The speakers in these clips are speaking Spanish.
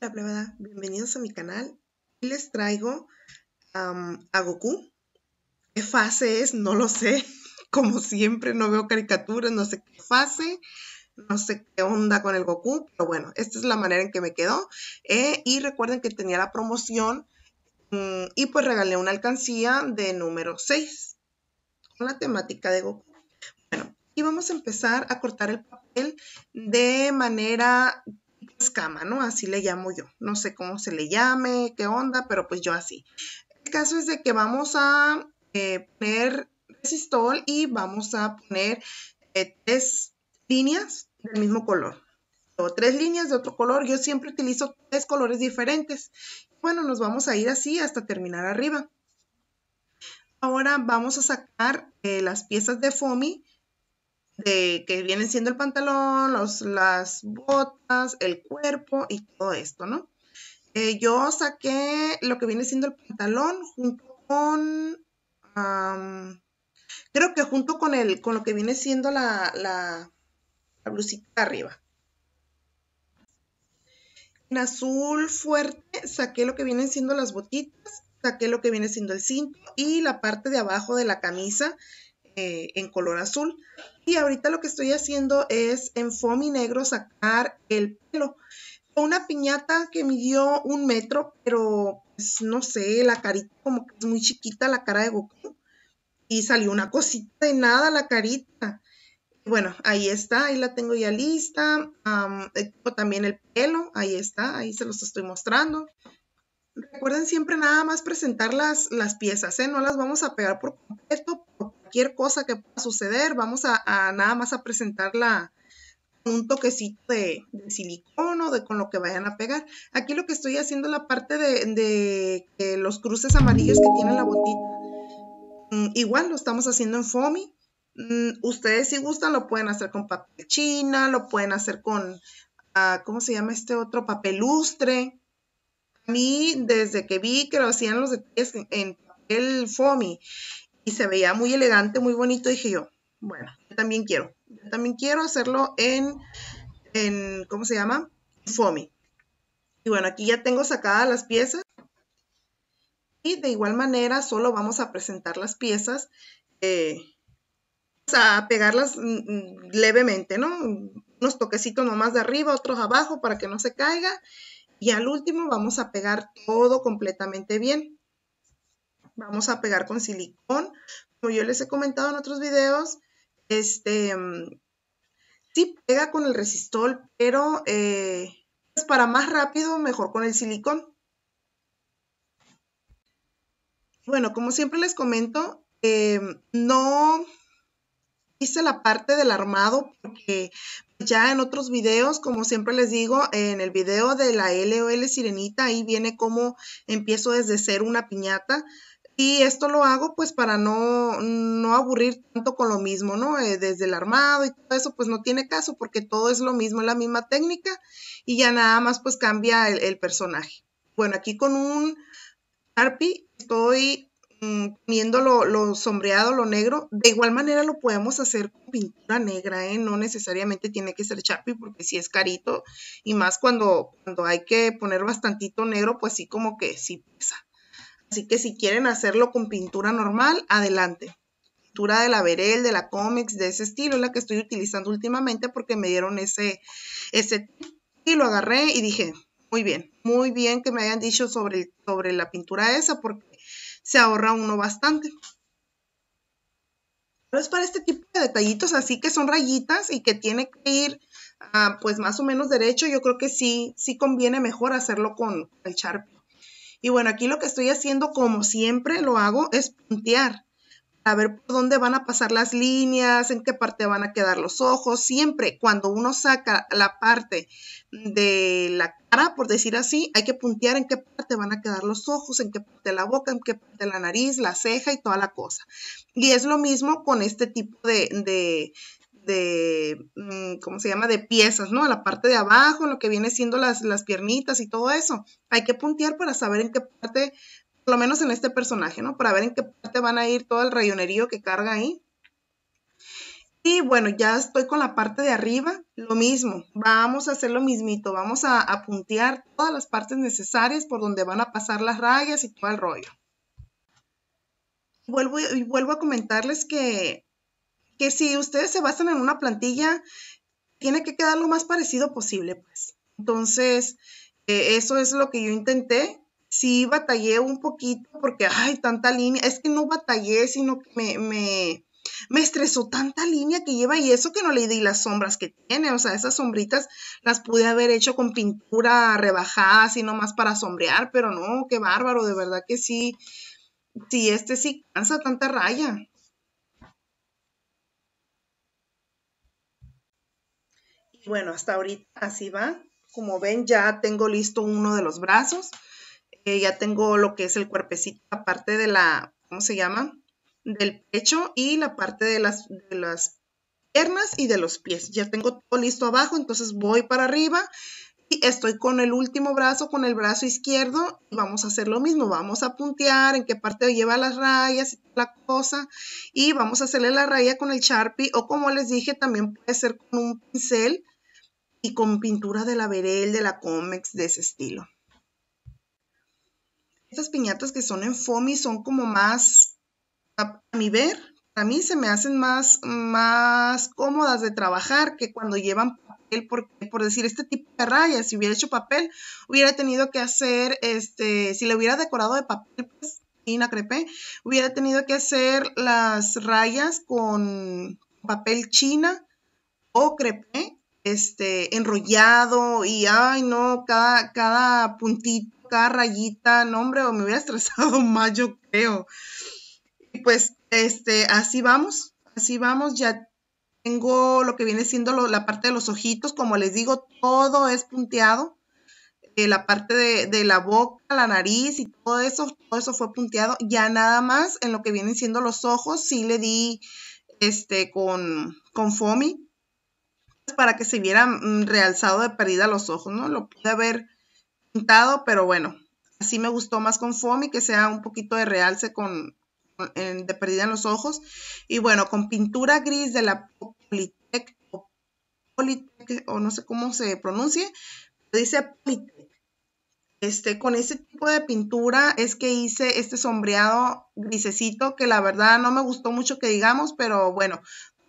la plebada, bienvenidos a mi canal. y les traigo a Goku. ¿Qué fase es? No lo sé. Como siempre, no veo caricaturas, no sé qué fase, no sé qué onda con el Goku, pero bueno, esta es la manera en que me quedó. Eh, y recuerden que tenía la promoción mm, y pues regalé una alcancía de número 6 con la temática de Goku. Bueno, y vamos a empezar a cortar el papel de manera escama, ¿no? Así le llamo yo. No sé cómo se le llame, qué onda, pero pues yo así. El caso es de que vamos a ver eh, poner resistol y vamos a poner eh, tres líneas del mismo color. O tres líneas de otro color. Yo siempre utilizo tres colores diferentes. Bueno, nos vamos a ir así hasta terminar arriba. Ahora vamos a sacar eh, las piezas de FOMI de que vienen siendo el pantalón, los, las botas, el cuerpo y todo esto, ¿no? Eh, yo saqué lo que viene siendo el pantalón junto con, creo que junto con, el, con lo que viene siendo la, la, la blusita de arriba. En azul fuerte saqué lo que vienen siendo las botitas, saqué lo que viene siendo el cinto y la parte de abajo de la camisa eh, en color azul. Y ahorita lo que estoy haciendo es en fomi negro sacar el pelo. Una piñata que midió un metro, pero pues, no sé, la carita como que es muy chiquita, la cara de Goku. Y salió una cosita de nada la carita. Bueno, ahí está, ahí la tengo ya lista. Eh, también el pelo, ahí está, ahí se los estoy mostrando. Recuerden siempre nada más presentar las, piezas, ¿eh? no las vamos a pegar por completo cosa que pueda suceder, vamos a, nada más a presentarla con un toquecito de, de, o de con lo que vayan a pegar. Aquí lo que estoy haciendo la parte de, los cruces amarillos que tiene la botita. Mm, igual lo estamos haciendo en foamy. Mm, ustedes si gustan lo pueden hacer con papel china, lo pueden hacer con, ah, ¿cómo se llama este otro? Papel lustre. A mí, desde que vi que lo hacían los detalles en, en papel foamy y se veía muy elegante, muy bonito. Dije yo, bueno, yo también quiero. Yo también quiero hacerlo en, en ¿cómo se llama? FOMI. Y bueno, aquí ya tengo sacadas las piezas. Y de igual manera, solo vamos a presentar las piezas, eh, a pegarlas mm, mm, levemente, ¿no? Unos toquecitos nomás de arriba, otros abajo para que no se caiga. Y al último vamos a pegar todo completamente bien vamos a pegar con silicón. Como yo les he comentado en otros videos, este, mm, sí pega con el resistol, pero eh, es pues para más rápido, mejor con el silicón. Bueno, como siempre les comento, eh, no hice la parte del armado porque ya en otros videos, como siempre les digo, en el video de la LOL Sirenita, ahí viene como empiezo desde ser una piñata. Y esto lo hago pues para no, no aburrir tanto con lo mismo, ¿no? Eh, desde el armado y todo eso pues no tiene caso porque todo es lo mismo, es la misma técnica y ya nada más pues cambia el, personaje. Bueno, aquí con un Sharpie estoy mm, poniendo lo, sombreado, lo negro. De igual manera lo podemos hacer con pintura negra, ¿eh? no necesariamente tiene que ser Sharpie porque si sí es carito y más cuando, cuando hay que poner bastantito negro, pues sí como que sí pesa. Así que si quieren hacerlo con pintura normal, adelante. Pintura de la Verel, de la Comics, de ese estilo, la que estoy utilizando últimamente porque me dieron ese, ese y lo agarré y dije, muy bien, muy bien que me hayan dicho sobre, sobre la pintura esa porque se ahorra uno bastante. Pero es para este tipo de detallitos así que son rayitas y que tiene que ir ah, pues más o menos derecho, yo creo que sí, sí conviene mejor hacerlo con el Sharpie. Y bueno, aquí lo que estoy haciendo, como siempre lo hago, es puntear a ver por dónde van a pasar las líneas, en qué parte van a quedar los ojos. Siempre cuando uno saca la parte de la cara, por decir así, hay que puntear en qué parte van a quedar los ojos, en qué parte la boca, en qué parte la nariz, la ceja y toda la cosa. Y es lo mismo con este tipo de, de, de, mm, ¿cómo se llama?, de piezas, ¿no? La parte de abajo, lo que viene siendo las, las piernitas y todo eso. Hay que puntear para saber en qué parte, por lo menos en este personaje, ¿no? Para ver en qué parte van a ir todo el rayonerío que carga ahí. Y bueno, ya estoy con la parte de arriba, lo mismo, vamos a hacer lo mismito, vamos a, a puntear todas las partes necesarias por donde van a pasar las rayas y todo el rollo. Vuelvo, y vuelvo a comentarles que que si ustedes se basan en una plantilla, tiene que quedar lo más parecido posible, pues. Entonces, eh, eso es lo que yo intenté. Sí batallé un poquito porque, hay tanta línea. Es que no batallé, sino que me, me, me estresó tanta línea que lleva y eso que no le di las sombras que tiene, o sea, esas sombritas las pude haber hecho con pintura rebajada, así nomás para sombrear, pero no, qué bárbaro, de verdad que sí, sí, este sí cansa tanta raya. bueno, hasta ahorita así va. Como ven, ya tengo listo uno de los brazos. Eh, ya tengo lo que es el cuerpecito, la parte de la, ¿cómo se llama? Del pecho y la parte de las, las piernas y de los pies. Ya tengo todo listo abajo, entonces voy para arriba y estoy con el último brazo, con el brazo izquierdo vamos a hacer lo mismo. Vamos a puntear en qué parte lleva las rayas y la cosa y vamos a hacerle la raya con el Sharpie o como les dije, también puede ser con un pincel y con pintura de la Verel, de la Comex, de ese estilo. Estas piñatas que son en foamy son como más, a, mi ver, a mí se me hacen más, más cómodas de trabajar que cuando llevan papel, porque por decir este tipo de rayas, si hubiera hecho papel, hubiera tenido que hacer, este, si le hubiera decorado de papel, pues, y crepe, hubiera tenido que hacer las rayas con papel china o crepe este, enrollado y, ay, no, cada, cada puntito, cada rayita, no, hombre, me hubiera estresado más, yo creo. Y pues, este, así vamos, así vamos, ya tengo lo que viene siendo la parte de los ojitos, como les digo, todo es punteado. Eh, la parte de, la boca, la nariz y todo eso, todo eso fue punteado. Ya nada más en lo que vienen siendo los ojos, sí le di este con, con FOMI, para que se viera mm, realzado de perdida los ojos, ¿no? Lo pude haber pintado, pero bueno, así me gustó más con foamy, que sea un poquito de realce con, de perdida en los ojos. Y bueno, con pintura gris de la Politec, o o no sé cómo se pronuncie, dice Politec. Este, con ese tipo de pintura es que hice este sombreado grisecito que la verdad no me gustó mucho que digamos, pero bueno,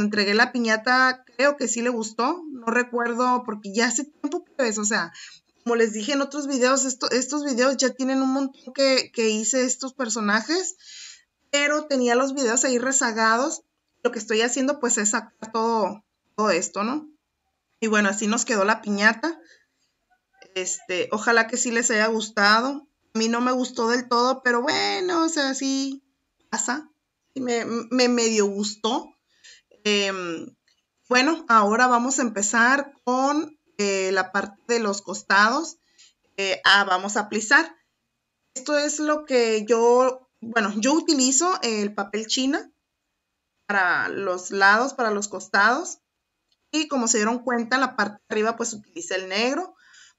entregué la piñata, creo que sí le gustó, no recuerdo, porque ya hace tiempo que ves, o sea, como les dije en otros videos, estos videos ya tienen un montón que, hice estos personajes, pero tenía los videos ahí rezagados. Lo que estoy haciendo pues es sacar todo, todo esto, ¿no? Y bueno, así nos quedó la piñata. Este, ojalá que sí les haya gustado. A mí no me gustó del todo, pero bueno, o sea, así pasa. Me, me medio gustó. Em, bueno, ahora vamos a empezar con eh, la parte de los costados. ah, vamos a plisar. Esto es lo que yo, bueno, yo utilizo el papel china para los lados, para los costados. Y como se dieron cuenta, la parte de arriba pues utilicé el negro.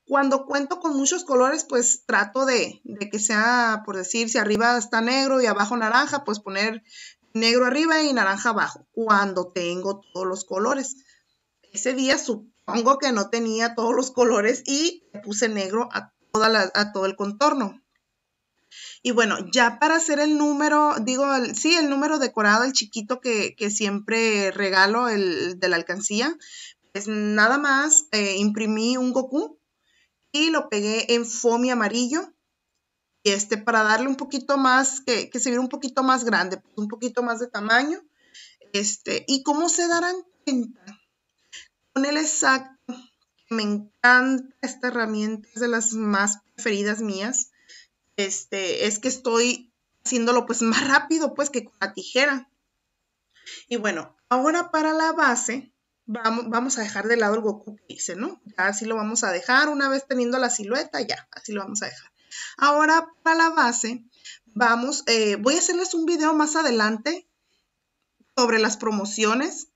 Cuando cuento con muchos colores, pues trato de, de que sea, por decir, si arriba está negro y abajo naranja, pues poner negro arriba y naranja abajo, cuando tengo todos los colores. Ese día supongo que no tenía todos los colores y puse negro a, todo el contorno. Y bueno, ya para hacer el número, digo, sí, el número decorado, el chiquito que, siempre regalo, el de la alcancía, pues nada más eh, imprimí un Goku y lo pegué en foamy amarillo y este, para darle un poquito más, que, se viera un poquito más grande, pues, un poquito más de tamaño. Este, y cómo se darán cuenta con el exacto, que me encanta esta herramienta, es de las más preferidas mías, este, es que estoy haciéndolo pues más rápido pues que con la tijera. Y bueno, ahora para la base, vamos, vamos a dejar de lado el Goku que hice, ¿no? Ya así lo vamos a dejar, una vez teniendo la silueta, ya, así lo vamos a dejar. Ahora para la base, vamos, eh, voy a hacerles un video más adelante sobre las promociones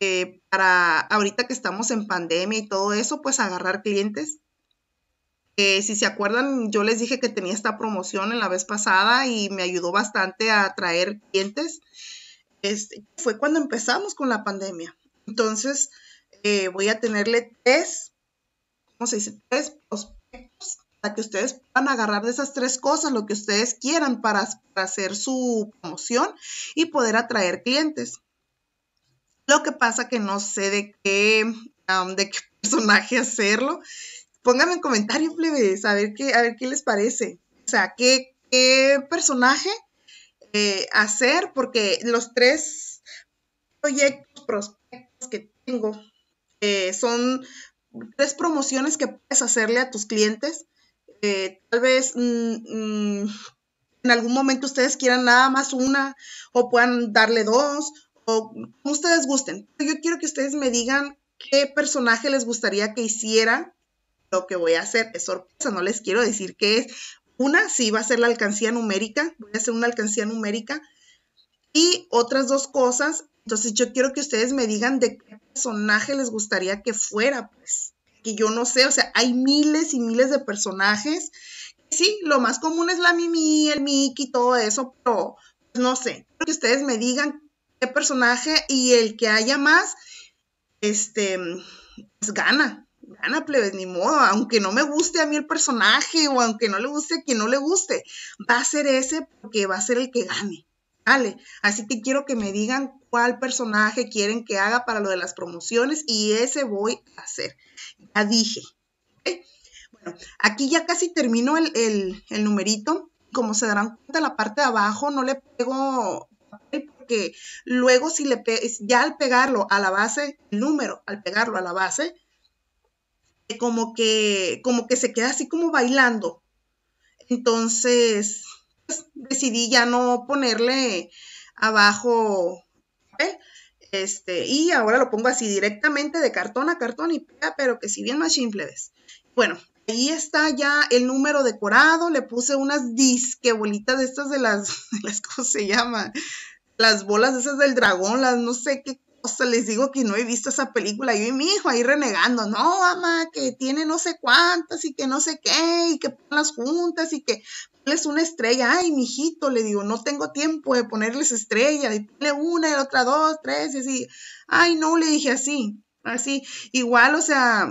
eh, para ahorita que estamos en pandemia y todo eso, pues agarrar clientes. Eh, si se acuerdan, yo les dije que tenía esta promoción en la vez pasada y me ayudó bastante a atraer clientes. Este, fue cuando empezamos con la pandemia. Entonces, voy a tenerle tres, ¿cómo se dice? Tres, que ustedes puedan agarrar de esas tres cosas lo que ustedes quieran para, hacer su promoción y poder atraer clientes. Lo que pasa que no sé de qué, de qué personaje hacerlo. Pónganme en comentario, plebes, a ver qué, a ver qué les parece. O sea, qué, personaje eh, hacer, porque los tres proyectos, prospectos que tengo eh, son tres promociones que puedes hacerle a tus clientes eh, tal vez mm, mm, en algún momento ustedes quieran nada más una o puedan darle dos o como ustedes gusten. Yo quiero que ustedes me digan qué personaje les gustaría que hiciera lo que voy a hacer. Es sorpresa, no les quiero decir qué es. Una sí va a ser la alcancía numérica, voy a hacer una alcancía numérica y otras dos cosas. Entonces yo quiero que ustedes me digan de qué personaje les gustaría que fuera, pues que yo no sé, o sea, hay miles y miles de personajes. Sí, lo más común es la Mimi, el Mickey, todo eso, pero pues, no sé, que ustedes me digan qué personaje y el que haya más, este, pues, gana, gana plebes, ni modo, aunque no me guste a mí el personaje o aunque no le guste a quien no le guste, va a ser ese porque va a ser el que gane. Vale. Así que quiero que me digan cuál personaje quieren que haga para lo de las promociones y ese voy a hacer ya dije. Bueno, aquí ya casi termino el, numerito. Como se darán cuenta, la parte de abajo no le pego papel porque luego si le ya al pegarlo a la base, el número, al pegarlo a la base, eh, como que, como que se queda así como bailando. Entonces, pues, decidí ya no ponerle abajo este, y ahora lo pongo así directamente de cartón a cartón y pega, pero que si bien más simple ves. Bueno, ahí está ya el número decorado, le puse unas disque bolitas de estas de las, las ¿cómo se llama? Las bolas esas del dragón, las no sé qué sea, les digo que no he visto esa película, yo y mi hijo ahí renegando, no, mamá, que tiene no sé cuántas y que no sé qué, y que las juntas y que es una estrella, ay, mijito, le digo, no tengo tiempo de ponerles estrella, y ponle una, y la otra dos, tres, y así, ay, no, le dije así, así, igual, o sea,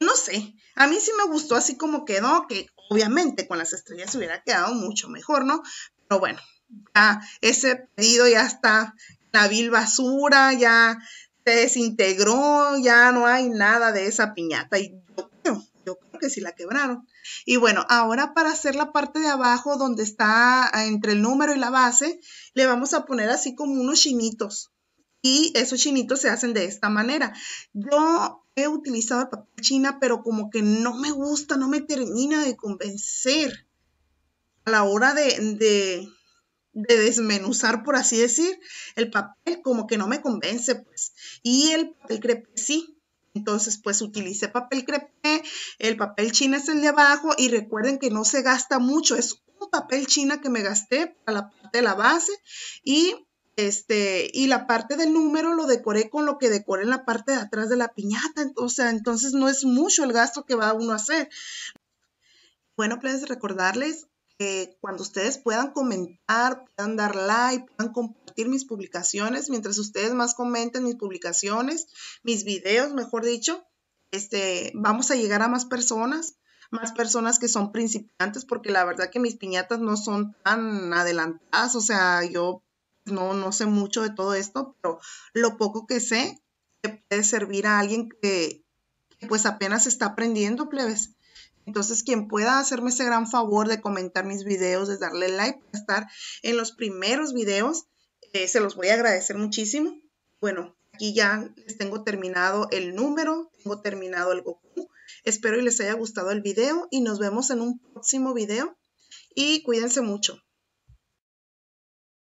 no sé, a mí sí me gustó así como quedó, que obviamente con las estrellas hubiera quedado mucho mejor, ¿no? Pero bueno, ya ese pedido ya está la basura ya se desintegró, ya no hay nada de esa piñata. Y yo creo, yo creo que sí la quebraron. Y bueno, ahora para hacer la parte de abajo donde está ah, entre el número y la base, le vamos a poner así como unos chinitos. Y esos chinitos se hacen de esta manera. Yo he utilizado el papel china, pero como que no me gusta, no me termina de convencer a la hora de, de desmenuzar, por así decir, el papel como que no me convence, pues. Y el papel crepe sí. Entonces, pues utilicé papel crepe, el papel china es el de abajo y recuerden que no se gasta mucho, es un papel china que me gasté para la parte de la base y este, y la parte del número lo decoré con lo que decoré en la parte de atrás de la piñata, o sea, entonces no es mucho el gasto que va uno a hacer. Bueno, pues recordarles cuando ustedes puedan comentar, puedan dar like, puedan compartir mis publicaciones, mientras ustedes más comenten mis publicaciones, mis videos, mejor dicho, este, vamos a llegar a más personas, más personas que son principiantes, porque la verdad que mis piñatas no son tan adelantadas, o sea, yo no, no sé mucho de todo esto, pero lo poco que sé que puede servir a alguien que, que pues apenas está aprendiendo, plebes. Entonces, quien pueda hacerme ese gran favor de comentar mis videos, de darle like, estar en los primeros videos, eh, se los voy a agradecer muchísimo. Bueno, aquí ya les tengo terminado el número, tengo terminado el Goku. Espero y les haya gustado el video y nos vemos en un próximo video. Y cuídense mucho.